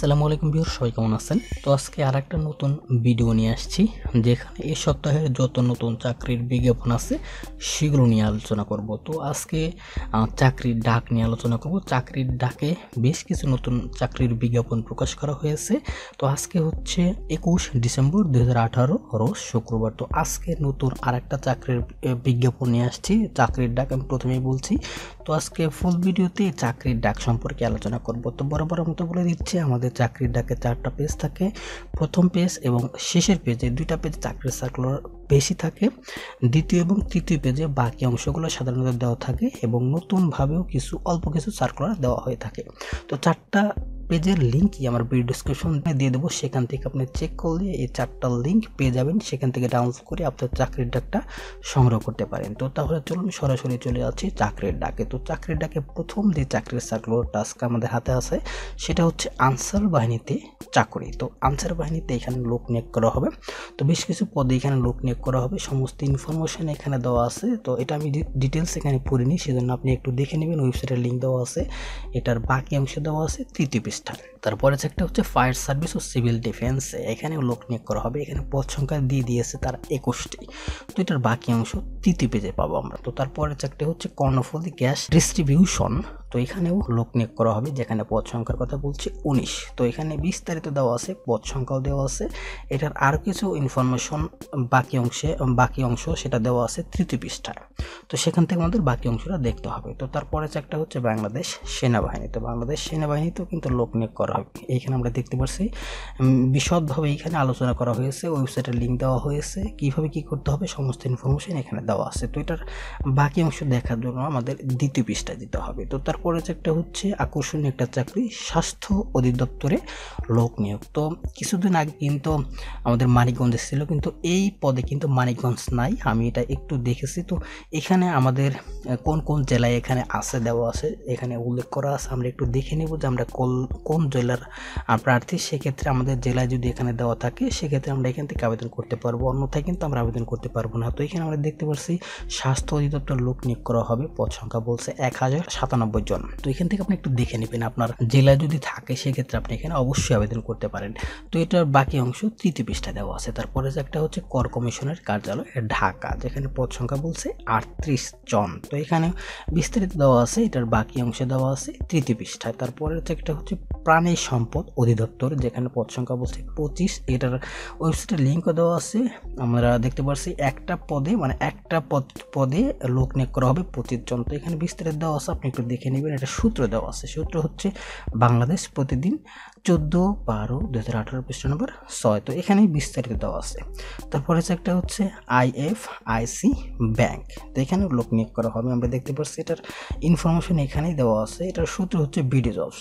সালামু আলাইকুম বিহর সবাই কেমন আছেন তো আজকে আর একটা নতুন ভিডিও নিয়ে আসছি যেখানে এ সপ্তাহের যত নতুন চাকরির বিজ্ঞাপন আছে সেগুলো নিয়ে আলোচনা করব তো আজকে চাকরির ডাক নিয়ে আলোচনা করব চাকরির ডাকে বেশ কিছু নতুন চাকরির বিজ্ঞাপন প্রকাশ করা হয়েছে তো আজকে হচ্ছে একুশ ডিসেম্বর দু রোজ শুক্রবার তো আজকে নতুন আর একটা চাকরির বিজ্ঞাপন নিয়ে আসছি চাকরির ডাক আমি প্রথমেই বলছি তো আজকে ফুল ভিডিওতে চাকরির ডাক সম্পর্কে আলোচনা করব তো বরাবর আমি তো বলে দিচ্ছি আমাদের আমাদের চাকরির ডাকে চারটা পেজ থাকে প্রথম পেজ এবং শেষের পেজে দুইটা পেজে চাকরির সার্কুলার বেশি থাকে দ্বিতীয় এবং তৃতীয় পেজে বাকি অংশগুলো সাধারণত দেওয়া থাকে এবং নতুনভাবেও কিছু অল্প কিছু সার্কুলার দেওয়া হয়ে থাকে তো চারটা পেজের লিঙ্কই আমার ভিডিও ডিসক্রিপশনে দিয়ে দেবো সেখান থেকে আপনি চেক করলে এই চারটা লিঙ্ক পেয়ে যাবেন সেখান থেকে ডাউনলোড করে আপনার চাকরির ডাকটা সংগ্রহ করতে পারেন তো তাহলে চলুন সরাসরি চলে যাচ্ছি চাকরির ডাকে তো চাকরির ডাকে প্রথম যে চাকরির সার্কুলার টাস্ক আমাদের হাতে আছে সেটা হচ্ছে আনসার বাহিনীতে চাকরি তো আনসার বাহিনীতে এখানে লোক নিয়োগ করা হবে তো বেশ কিছু পদে এখানে লোক নিয়োগ করা হবে সমস্ত ইনফরমেশন এখানে দেওয়া আছে তো এটা আমি ডিটেলস এখানে পড়িনি সেজন্য আপনি একটু দেখে নেবেন ওয়েবসাইটের লিঙ্ক দেওয়া আছে এটার বাকি অংশ দেওয়া আছে তৃতীয় পৃষ্ঠ প্রতিষ্ঠান তারপরে চেকটা হচ্ছে ফায়ার সার্ভিস ও সিভিল ডিফেন্সে এখানেও লোক নিয়োগ করা হবে এখানে পদ সংখ্যা দিয়ে দিয়েছে তার একুশটি তো এটার বাকি অংশ তৃতীয় পেজে পাবো আমরা তো তারপরে চারটে হচ্ছে কর্ণফলি গ্যাস ডিস্ট্রিবিউশন তো এখানেও লোক নিয়োগ করা হবে যেখানে পদ সংখ্যার কথা বলছি উনিশ তো এখানে বিস্তারিত দেওয়া আছে পদ সংখ্যাও দেওয়া আছে এটার আর কিছু ইনফরমেশন বাকি অংশে বাকি অংশ সেটা দেওয়া আছে তৃতীয় পৃষ্ঠায় তো সেখান থেকে আমাদের বাকি অংশটা দেখতে হবে তো তারপরে একটা হচ্ছে বাংলাদেশ সেনাবাহিনী তো বাংলাদেশ সেনাবাহিনীতেও কিন্তু লোক নিয়োগ করা হবে এইখানে আমরা দেখতে পাচ্ছি বিশদভাবে এইখানে আলোচনা করা হয়েছে ওয়েবসাইটের লিঙ্ক দেওয়া হয়েছে কিভাবে কি করতে হবে সমস্ত ইনফরমেশন এখানে দেওয়া আছে তো এটার বাকি অংশ দেখার জন্য আমাদের দ্বিতীয় পৃষ্ঠায় দিতে হবে তো তার একটা হচ্ছে আকর্ষণীয় একটা চাকরি স্বাস্থ্য অধিদপ্তরে লোক নিয়োগ তো কিছুদিন আগে কিন্তু আমাদের মানিকগঞ্জে ছিল কিন্তু এই পদে কিন্তু মানিকগঞ্জ নাই আমি এটা একটু দেখেছি তো এখানে আমাদের কোন কোন জেলায় এখানে আছে দেওয়া আছে এখানে উল্লেখ করা আছে আমরা একটু দেখে নেব যে আমরা কোন জেলার প্রার্থী সেক্ষেত্রে আমাদের জেলায় যদি এখানে দেওয়া থাকে সেক্ষেত্রে আমরা এখান থেকে আবেদন করতে পারবো অন্যথায় কিন্তু আমরা আবেদন করতে পারবো না তো এখানে আমরা দেখতে পারছি স্বাস্থ্য অধিদপ্তর লোক নিয়োগ করা হবে পদ সংখ্যা বলছে এক হাজার সাতানব্বই জন প্রয়োজন তো এখান থেকে আপনি একটু দেখে নেবেন আপনার জেলা যদি থাকে সেক্ষেত্রে আপনি এখানে অবশ্যই আবেদন করতে পারেন তো এটার বাকি অংশ তৃতীয় পৃষ্ঠা দেওয়া আছে তারপরে যে একটা হচ্ছে কর কমিশনের কার্যালয় ঢাকা যেখানে পদ সংখ্যা বলছে আটত্রিশ জন তো এখানে বিস্তারিত দেওয়া আছে এটার বাকি অংশে দেওয়া আছে তৃতীয় পৃষ্ঠায় তারপরে যে একটা হচ্ছে প্রাণী সম্পদ অধিদপ্তর যেখানে পদ সংখ্যা বলছে পঁচিশ এটার ওয়েবসাইটের লিঙ্কও দেওয়া আছে আমরা দেখতে পাচ্ছি একটা পদে মানে একটা পদ পদে লোক নিয়োগ করা হবে পঁচিশ জন তো এখানে বিস্তারিত দেওয়া আছে আপনি একটু দেখে নেবেন এটা সূত্র দেওয়া আছে সূত্র হচ্ছে বাংলাদেশ প্রতিদিন চোদ্দো বারো দু হাজার আঠারো পৃষ্ঠ নম্বর ছয় তো এখানেই বিস্তারিত দেওয়া আছে তারপরে হচ্ছে একটা হচ্ছে আইএফ আইসি ব্যাংক তো এখানে লোক নিয়োগ করা হবে আমরা দেখতে পাচ্ছি এটার ইনফরমেশন এখানেই দেওয়া আছে এটার সূত্র হচ্ছে বিডি জবস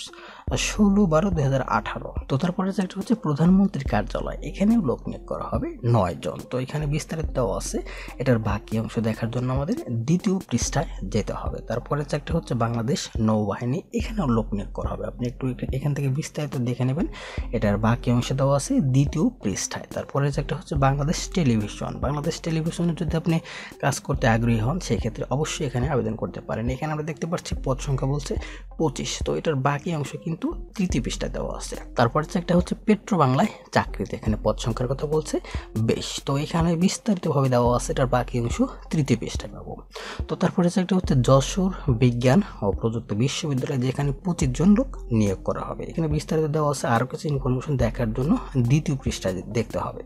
ষোলো বারো দুই হাজার আঠারো তো তারপরে যেটা হচ্ছে প্রধানমন্ত্রীর কার্যালয় এখানেও লোক নিয়োগ করা হবে নয় জন তো এখানে বিস্তারিত দেওয়া আছে এটার বাকি অংশ দেখার জন্য আমাদের দ্বিতীয় পৃষ্ঠায় যেতে হবে তারপরে একটা হচ্ছে বাংলাদেশ নৌবাহিনী এখানেও লোক নিয়োগ করা হবে আপনি একটু এখান থেকে বিস্তারিত দেখে নেবেন এটার বাকি অংশ দেওয়া আছে দ্বিতীয় পৃষ্ঠায় তারপরে একটা হচ্ছে বাংলাদেশ টেলিভিশন বাংলাদেশ টেলিভিশনে যদি আপনি কাজ করতে আগ্রহী হন সেক্ষেত্রে অবশ্যই এখানে আবেদন করতে পারেন এখানে আমরা দেখতে পাচ্ছি পদ সংখ্যা বলছে পঁচিশ তো এটার বাকি অংশ কিন্তু কিন্তু তৃতীয় পৃষ্ঠা দেওয়া আছে তারপর হচ্ছে একটা হচ্ছে পেট্রো বাংলায় চাকরিতে এখানে পদ সংখ্যার কথা বলছে বেশ তো এখানে বিস্তারিতভাবে দেওয়া আছে এটার বাকি অংশ তৃতীয় পৃষ্ঠায় পাবো তো তারপরে হচ্ছে একটা হচ্ছে যশোর বিজ্ঞান ও প্রযুক্তি বিশ্ববিদ্যালয় যেখানে পঁচিশ জন লোক নিয়োগ করা হবে এখানে বিস্তারিত দেওয়া আছে আরও কিছু ইনফরমেশন দেখার জন্য দ্বিতীয় পৃষ্ঠায় দেখতে হবে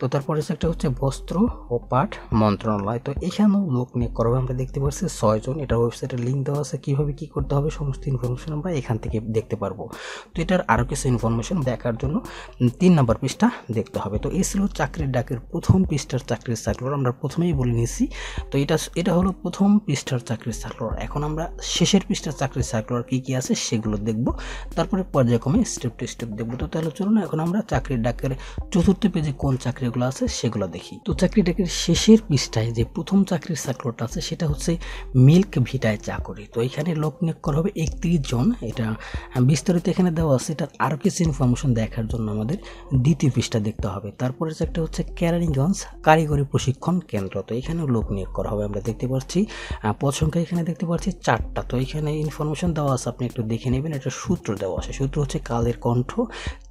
তো তারপরে একটা হচ্ছে বস্ত্র ও পাট মন্ত্রণালয় তো এখানেও লোক নিয়োগ করা হবে আমরা দেখতে পাচ্ছি ছয়জন এটা ওয়েবসাইটের লিঙ্ক দেওয়া আছে কীভাবে কী করতে হবে সমস্ত ইনফরমেশন আমরা এখান থেকে দেখতে পাচ্ছি পারবো তো এটার আরও কিছু ইনফরমেশন দেখার জন্য তিন নম্বর পৃষ্ঠা দেখতে হবে তো এই ছিল চাকরির ডাকের প্রথম পৃষ্ঠার চাকরির সার্কুলার আমরা প্রথমেই বলে নিয়েছি তো এটা এটা হলো প্রথম পৃষ্ঠার চাকরির সার্কুলার এখন আমরা শেষের পৃষ্ঠার চাকরির সার্কুলার কী কী আছে সেগুলো দেখব তারপরে পর্যায়ক্রমে স্টেপ টু স্টেপ দেখবো তো তাহলে চলুন এখন আমরা চাকরির ডাকের চতুর্থ পেজে কোন চাকরিগুলো আছে সেগুলো দেখি তো চাকরি ডাকের শেষের পৃষ্ঠায় যে প্রথম চাকরির সার্কুলারটা আছে সেটা হচ্ছে মিল্ক ভিটায় চাকরি তো এখানে লোক নিয়োগ করা হবে একত্রিশ জন এটা বিস্তারিত এখানে দেওয়া আছে এটা আরও কিছু ইনফরমেশন দেখার জন্য আমাদের দ্বিতীয় পৃষ্ঠা দেখতে হবে তারপরে একটা হচ্ছে ক্যারানিগঞ্জ কারিগরি প্রশিক্ষণ কেন্দ্র তো এখানে লোক নিয়োগ করা হবে আমরা দেখতে পাচ্ছি পদ সংখ্যা এখানে দেখতে পাচ্ছি চারটা তো এখানে ইনফরমেশন দেওয়া আছে আপনি একটু দেখে নেবেন একটা সূত্র দেওয়া আছে সূত্র হচ্ছে কালের কণ্ঠ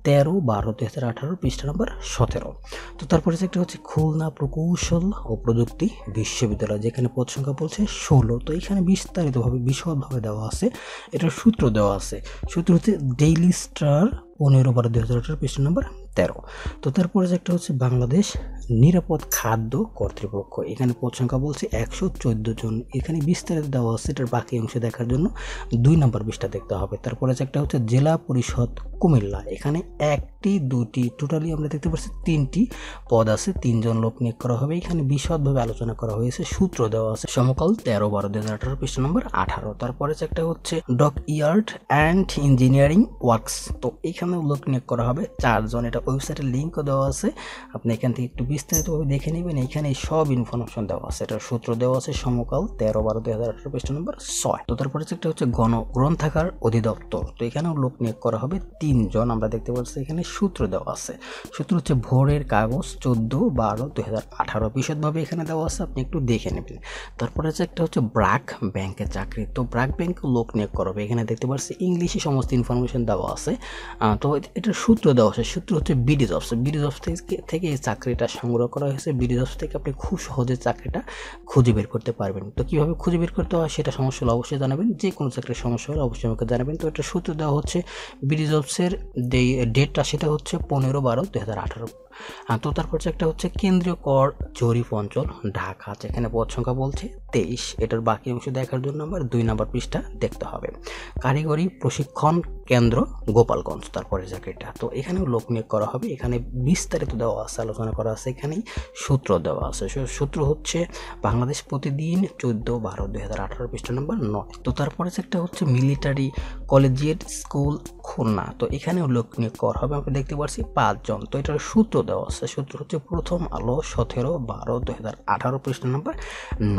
তেরো বারো দু হাজার আঠারো পৃষ্ঠা নম্বর সতেরো তো তারপরে একটা হচ্ছে খুলনা প্রকৌশল ও প্রযুক্তি বিশ্ববিদ্যালয় যেখানে পদ সংখ্যা বলছে ষোলো তো এখানে বিস্তারিতভাবে বিশদভাবে দেওয়া আছে এটার সূত্র দেওয়া আছে সূত্র হচ্ছে ডেইলি স্টার পনেরো বারো দু হাজার আঠারো পৃষ্ঠা নম্বর তেরো তো তারপরে একটা হচ্ছে বাংলাদেশ নিরাপদ খাদ্য কর্তৃপক্ষ এখানে পদ সংখ্যা বলছে একশো চোদ্দো জন এখানে বিস্তারিত দেওয়া হচ্ছে এটার বাকি অংশ দেখার জন্য দুই নম্বর বিষটা দেখতে হবে তারপরে একটা হচ্ছে জেলা পরিষদ কুমিল্লা এখানে এক একটি দুটি টোটালি আমরা দেখতে পাচ্ছি তিনটি পদ আছে তিনজন লোক নিয়োগ করা হবে এখানে বিশদভাবে আলোচনা করা হয়েছে সূত্র দেওয়া আছে সমকাল তেরো বারো দু হাজার আঠারো পৃষ্ঠ নম্বর আঠারো তারপরে একটা হচ্ছে dockyard and engineering works তো এখানেও লোক নিয়োগ করা হবে চারজন এটা ওয়েবসাইটের লিঙ্কও দেওয়া আছে আপনি এখান থেকে একটু বিস্তারিতভাবে দেখে নেবেন এখানে সব ইনফরমেশন দেওয়া আছে এটা সূত্র দেওয়া আছে সমকাল তেরো বারো দুই হাজার আঠারো পৃষ্ঠ নম্বর ছয় তো তারপরে একটা হচ্ছে গণ গ্রন্থাগার অধিদপ্তর তো এখানেও লোক নিয়োগ করা হবে তিনজন আমরা দেখতে পাচ্ছি এখানে সূত্র দেওয়া আছে সূত্র হচ্ছে ভোরের কাগজ চোদ্দো বারো দু হাজার আঠারো বিশদভাবে এখানে দেওয়া আছে আপনি একটু দেখে নেবেন তারপরে হচ্ছে একটা হচ্ছে ব্রাক ব্যাংকে চাকরি তো ব্রাক ব্যাংকে লোক নিয়োগ করবে এখানে দেখতে পাচ্ছি ইংলিশে সমস্ত ইনফরমেশন দেওয়া আছে তো এটার সূত্র দেওয়া আছে সূত্র হচ্ছে বিডি জবস বিডি জবস থেকে এই চাকরিটা সংগ্রহ করা হয়েছে বিডি জবস থেকে আপনি খুব সহজে চাকরিটা খুঁজে বের করতে পারবেন তো কীভাবে খুঁজে বের করতে হয় সেটা সমস্যা হলে অবশ্যই জানাবেন যে কোনো চাকরির সমস্যা হলে অবশ্যই আমাকে জানাবেন তো এটা সূত্র দেওয়া হচ্ছে বিডি জবসের ডেটটা সে সেটা হচ্ছে পনেরো বারো দু হাজার আঠারো তো তার একটা হচ্ছে কেন্দ্রীয় কর জরিপ অঞ্চল ঢাকা যেখানে পদ সংখ্যা বলছে তেইশ এটার বাকি অংশ দেখার জন্য আমার দুই নম্বর পৃষ্ঠা দেখতে হবে কারিগরি প্রশিক্ষণ কেন্দ্র গোপালগঞ্জ তারপরে চাকরিটা তো এখানেও লোক নিয়োগ করা হবে এখানে বিস্তারিত দেওয়া আছে আলোচনা করা আছে এখানেই সূত্র দেওয়া আছে সূত্র হচ্ছে বাংলাদেশ প্রতিদিন চোদ্দো বারো দু হাজার আঠারো পৃষ্ঠা নম্বর নয় তো তারপরে একটা হচ্ছে মিলিটারি কলেজিয়েট স্কুল খুলনা তো এখানেও লোক নিয়োগ করা হবে আমরা দেখতে পাচ্ছি পাঁচজন তো এটার সূত্র দেওয়া আছে সূত্র হচ্ছে প্রথম আলো সতেরো বারো দু হাজার আঠারো পৃষ্ঠ নম্বর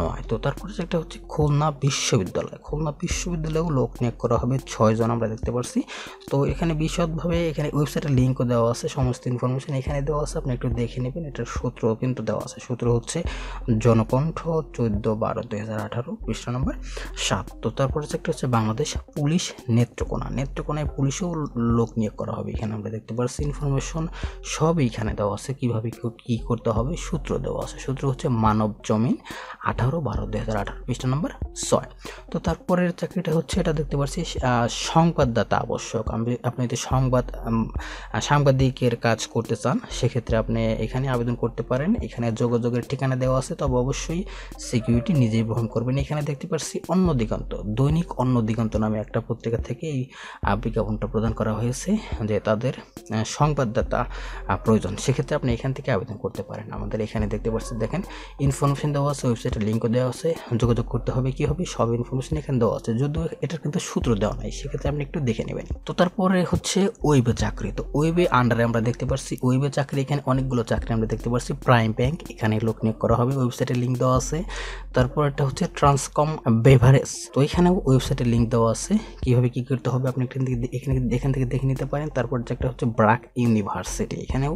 নয় তো তারপরে যেটা হচ্ছে খুলনা বিশ্ববিদ্যালয় খুলনা বিশ্ববিদ্যালয়েও লোক নিয়োগ করা হবে ছয়জন আমরা দেখতে পাচ্ছি তো এখানে বিশদভাবে এখানে ওয়েবসাইটের লিঙ্কও দেওয়া আছে সমস্ত ইনফরমেশন এখানে দেওয়া আছে আপনি একটু দেখে নেবেন এটার সূত্রও কিন্তু দেওয়া আছে সূত্র হচ্ছে জনকণ্ঠ চোদ্দ বারো দু হাজার আঠারো পৃষ্ঠ নম্বর সাত তো তারপরে একটা হচ্ছে বাংলাদেশ পুলিশ নেত্রকোনা নেত্রকোনায় পুলিশও লোক নিয়োগ করা হবে এখানে আমরা দেখতে পাচ্ছি ইনফরমেশন সব এইখানে দেওয়া আছে কীভাবে কী করতে হবে সূত্র দেওয়া আছে সূত্র হচ্ছে মানব জমিন আঠারো বারো দুই হাজার আঠারো পৃষ্ঠা নম্বর ছয় তো তারপরের চাকরিটা হচ্ছে এটা দেখতে পাচ্ছি সংবাদদাতা আবশ্যক আমি আপনি যদি সংবাদ সাংবাদিকের কাজ করতে চান সেক্ষেত্রে আপনি এখানে আবেদন করতে পারেন এখানে যোগাযোগের ঠিকানা দেওয়া আছে তবে অবশ্যই সিকিউরিটি নিজেই বহন করবেন এখানে দেখতে পাচ্ছি অন্য দিগন্ত দৈনিক অন্য দিগন্ত নামে একটা পত্রিকা থেকে এই বিজ্ঞাপনটা প্রদান করা হয়েছে যে তাদের সংবাদদাতা প্রয়োজন সেক্ষেত্রে আপনি এখান থেকে আবেদন করতে পারেন আমাদের এখানে দেখতে পাচ্ছেন দেখেন ইনফরমেশন দেওয়া আছে ওয়েবসাইটের লিঙ্কও দেওয়া আছে যোগাযোগ করতে হবে কি হবে সব ইনফরমেশন এখানে দেওয়া আছে যদিও এটার কিন্তু সূত্র দেওয়া নাই সেক্ষেত্রে আপনি একটু দেখে নেবেন তো তারপরে হচ্ছে ওয়েবে চাকরি তো ওয়েবে আন্ডারে আমরা দেখতে পাচ্ছি ওয়েবে চাকরি এখানে অনেকগুলো চাকরি আমরা দেখতে পাচ্ছি প্রাইম ব্যাংক এখানে লোক নিয়োগ করা হবে ওয়েবসাইটের লিঙ্ক দেওয়া আছে তারপর এটা হচ্ছে ট্রান্সকম বেভারেজ তো এখানেও ওয়েবসাইটের লিঙ্ক দেওয়া আছে কীভাবে কী করতে হবে আপনি এখান থেকে এখানে থেকে এখান থেকে দেখে নিতে পারেন তারপর যে একটা হচ্ছে ব্রাক ইউনিভার্সিটি এখানেও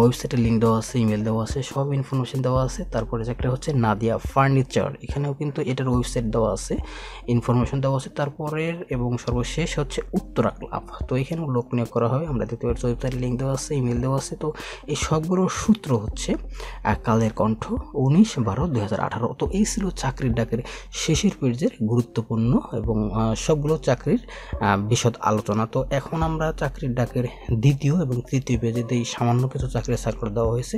ওয়েবসাইটে লিঙ্ক দেওয়া আছে ইমেল দেওয়া আছে সব ইনফরমেশন দেওয়া আছে তারপরে যে একটা হচ্ছে নাদিয়া ফার্নিচার এখানেও কিন্তু এটার ওয়েবসাইট দেওয়া আছে ইনফরমেশন দেওয়া আছে তারপরের এবং সর্বশেষ হচ্ছে উত্তরা ক্লাব তো এখানেও লোক নিয়োগ করা হবে আমরা দেখতে পাচ্ছি ওয়েবসাইটের লিঙ্ক দেওয়া আছে ইমেল দেওয়া আছে তো এই সবগুলোর সূত্র হচ্ছে কালের কণ্ঠ উনিশ বারো দুই তো এই ছিল চাকরির ডাকের শেষের পর্যায়ের গুরুত্বপূর্ণ এবং সবগুলো চাকরির বিশদ আলোচনা তো এখন আমরা চাকরির ডাকের দ্বিতীয় এবং তৃতীয় পেজে যেই সামান্য কিছু চাকরির সার্কুলার দেওয়া হয়েছে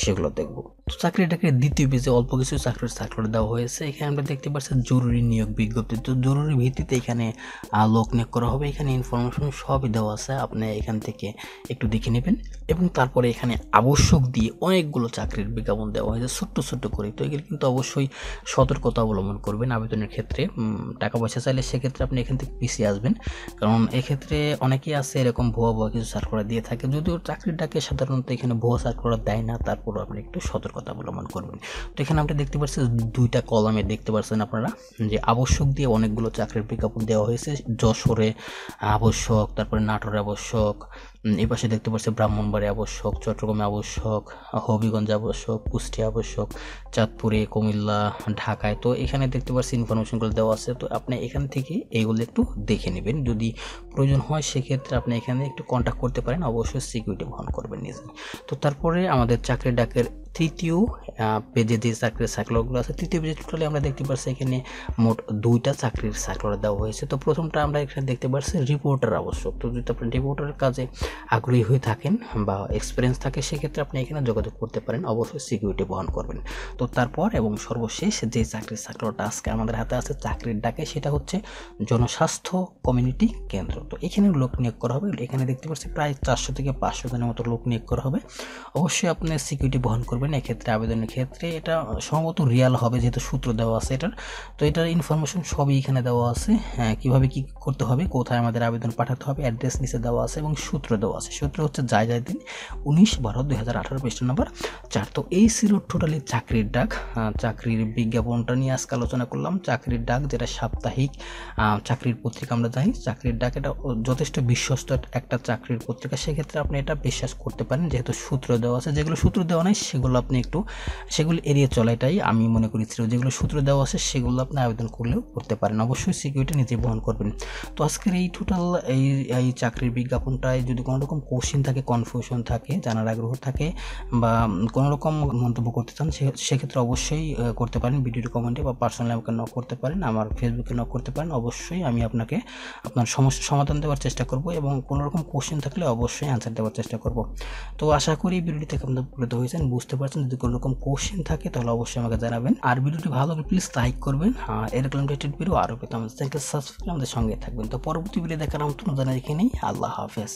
সেগুলো দেখব তো চাকরির ডাকের দ্বিতীয় পেজে অল্প কিছু চাকরির সার্কুলার দেওয়া হয়েছে এখানে আমরা দেখতে পাচ্ছি জরুরি নিয়োগ বিজ্ঞপ্তি তো জরুরি ভিত্তিতে এখানে লোক নিয়োগ করা হবে এখানে ইনফরমেশন সবই দেওয়া আছে আপনি এখান থেকে একটু দেখে নেবেন এবং তারপরে এখানে আবশ্যক দিয়ে অনেকগুলো চাকরির বিজ্ঞাপন দেওয়া হয়েছে ছোট্ট ছোট্ট করে তো এগুলো কিন্তু অবশ্যই সতর্কতা অবলম্বন করবেন আবেদনের ক্ষেত্রে টাকা পয়সা চাইলে সেক্ষেত্রে আপনি এখান থেকে পিছিয়ে আসবেন কারণ এক্ষেত্রে অনেকেই আছে এরকম ভুয়া ভুয়া কিছু সার্কুলার দিয়ে থাকে যদিও চাকরিটাকে সাধারণত এখানে ভুয়া সার্কুলার দেয় না তারপর আপনি একটু সতর্কতা অবলম্বন করবেন তো এখানে আপনি দেখতে পাচ্ছেন দুইটা কলমে দেখতে পাচ্ছেন আপনারা যে আবশ্যক দিয়ে অনেকগুলো চাকরির বিজ্ঞাপন দেওয়া হয়েছে যশোরে আবশ্যক তারপরে নাটোরে আবশ্যক এই পাশে দেখতে পাচ্ছি ব্রাহ্মণবাড়ি আবশ্যক চট্টগ্রামে আবশ্যক হবিগঞ্জ আবশ্যক কুষ্টি আবশ্যক চাঁদপুরে কুমিল্লা ঢাকায় তো এখানে দেখতে পাচ্ছি ইনফরমেশনগুলো দেওয়া আছে তো আপনি এখান থেকে এইগুলো একটু দেখে নেবেন যদি প্রয়োজন হয় সেক্ষেত্রে আপনি এখানে একটু কন্ট্যাক্ট করতে পারেন অবশ্যই সিকিউরিটি বহন করবেন নিজে তো তারপরে আমাদের চাকরি ডাকের তৃতীয় পেজে যে চাকরির সার্কুলারগুলো আছে তৃতীয় পেজে টোটালি আমরা দেখতে পারছি এখানে মোট দুইটা চাকরির সার্কুলার দেওয়া হয়েছে তো প্রথমটা আমরা এখানে দেখতে পারছি রিপোর্টার আবশ্যক তো যদি আপনি রিপোর্টারের কাজে আগ্রহী হয়ে থাকেন বা এক্সপিরিয়েন্স থাকে সেক্ষেত্রে আপনি এখানে যোগাযোগ করতে পারেন অবশ্যই সিকিউরিটি বহন করবেন তো তারপর এবং সর্বশেষ যে চাকরির সার্কুলারটা আজকে আমাদের হাতে আছে চাকরির ডাকে সেটা হচ্ছে জনস্বাস্থ্য কমিউনিটি কেন্দ্র তো এখানে লোক নিয়োগ করা হবে এখানে দেখতে পাচ্ছি প্রায় চারশো থেকে পাঁচশো জনের মতো লোক নিয়োগ করা হবে অবশ্যই আপনি সিকিউরিটি বহন করবেন করবেন এক্ষেত্রে আবেদনের ক্ষেত্রে এটা সম্ভবত রিয়াল হবে যেহেতু সূত্র দেওয়া আছে এটার তো এটার ইনফরমেশন সবই এখানে দেওয়া আছে হ্যাঁ কীভাবে কী করতে হবে কোথায় আমাদের আবেদন পাঠাতে হবে অ্যাড্রেস নিচে দেওয়া আছে এবং সূত্র দেওয়া আছে সূত্র হচ্ছে যায় যায় দিন উনিশ বারো দুই হাজার আঠারো পৃষ্ঠ নম্বর চার তো এই ছিল টোটালি চাকরির ডাক চাকরির বিজ্ঞাপনটা নিয়ে আজকে আলোচনা করলাম চাকরির ডাক যেটা সাপ্তাহিক চাকরির পত্রিকা আমরা জানি চাকরির ডাক এটা যথেষ্ট বিশ্বস্ত একটা চাকরির পত্রিকা সেক্ষেত্রে আপনি এটা বিশ্বাস করতে পারেন যেহেতু সূত্র দেওয়া আছে যেগুলো সূত্র দেওয়া নাই সেগুলো হলো আপনি একটু সেগুলো এড়িয়ে চলাটাই আমি মনে করি যেগুলো সূত্র দেওয়া আছে সেগুলো আপনি আবেদন করলেও করতে পারেন অবশ্যই সিকিউরিটি নিজে বহন করবেন তো আজকের এই টোটাল এই এই চাকরির বিজ্ঞাপনটায় যদি কোনো রকম কোশ্চিন থাকে কনফিউশন থাকে জানার আগ্রহ থাকে বা কোনো রকম মন্তব্য করতে চান সেক্ষেত্রে অবশ্যই করতে পারেন ভিডিওর কমেন্টে বা পার্সোনালি আমাকে নক করতে পারেন আমার ফেসবুকে নক করতে পারেন অবশ্যই আমি আপনাকে আপনার সমস্যা সমাধান দেওয়ার চেষ্টা করব এবং কোনো রকম কোশ্চিন থাকলে অবশ্যই অ্যান্সার দেওয়ার চেষ্টা করব তো আশা করি ভিডিওটি থেকে আপনার উপকৃত হয়েছেন বুঝতে পারছেন যদি কোনো রকম কোশ্চেন থাকে তাহলে অবশ্যই আমাকে জানাবেন আর ভিডিওটি ভালো হবে প্লিজ লাইক করবেন হ্যাঁ এরকম রিলেটেড ভিডিও আরও পেতে আমাদের চ্যানেলকে সাবস্ক্রাইব আমাদের সঙ্গে থাকবেন তো পরবর্তী ভিডিও দেখার আমন্ত্রণ জানাই এখানেই আল্লাহ হাফেজ